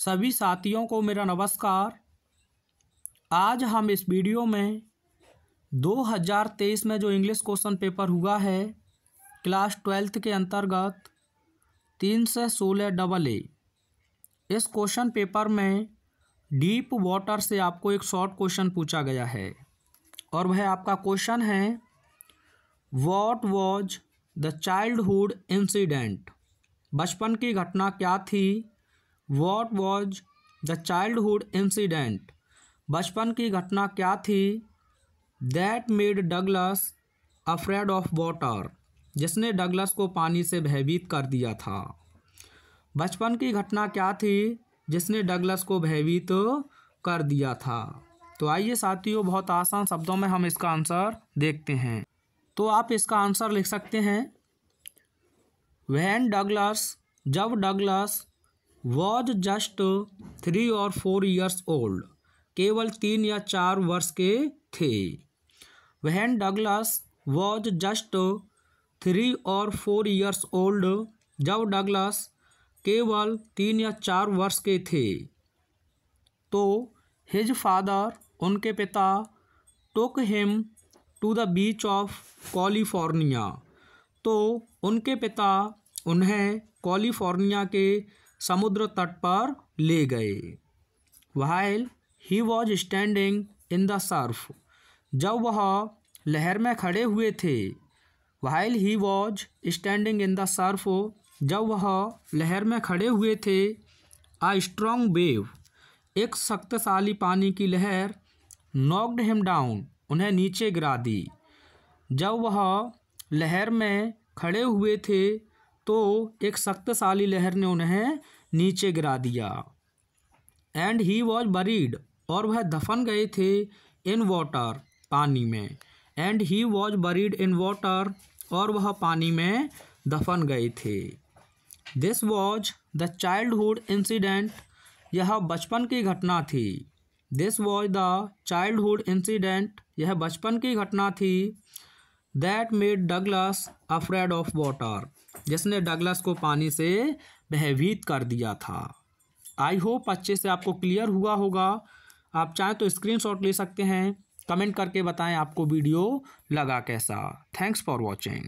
सभी साथियों को मेरा नमस्कार आज हम इस वीडियो में 2023 में जो इंग्लिश क्वेश्चन पेपर हुआ है क्लास ट्वेल्थ के अंतर्गत तीन से सोलह डबल ए इस क्वेश्चन पेपर में डीप वाटर से आपको एक शॉर्ट क्वेश्चन पूछा गया है और वह आपका क्वेश्चन है what was the childhood incident बचपन की घटना क्या थी what was the childhood incident बचपन की घटना क्या थी that made Douglas afraid of water जिसने डगलस को पानी से भयभीत कर दिया था बचपन की घटना क्या थी जिसने डगलस को भयभीत कर दिया था तो आइए साथियों बहुत आसान शब्दों में हम इसका आंसर देखते हैं तो आप इसका आंसर लिख सकते हैं वैन डगलस जब डगलस वॉज जस्ट थ्री और फोर ईयर्स ओल्ड केवल तीन या चार वर्ष के थे when Douglas was just three और फोर ईयर्स ओल्ड जब डगलस केवल तीन या चार वर्ष के थे तो हिज फादर उनके पिता took him to the beach of California तो उनके पिता उन्हें कॉलीफोर्निया के समुद्र तट पर ले गए while he was standing in the surf जब वह लहर में खड़े हुए थे while he was standing in the surf जब वह लहर में खड़े हुए थे आ स्ट्रॉन्ग वेव एक शक्तिशाली पानी की लहर नॉक्ड हिम डाउन उन्हें नीचे गिरा दी जब वह लहर में खड़े हुए थे तो एक शक्तिशाली लहर ने उन्हें नीचे गिरा दिया एंड ही वॉज बरीड और वह दफन गए थे इन वाटर पानी में and he was buried in water और वह पानी में दफन गए थे this was the childhood incident यह बचपन की घटना थी this was the childhood incident यह बचपन की घटना थी that made Douglas afraid of water जिसने डगलस को पानी से भयभीत कर दिया था आई होप अच्छे से आपको क्लियर हुआ होगा आप चाहें तो स्क्रीनशॉट ले सकते हैं कमेंट करके बताएं आपको वीडियो लगा कैसा थैंक्स फॉर वॉचिंग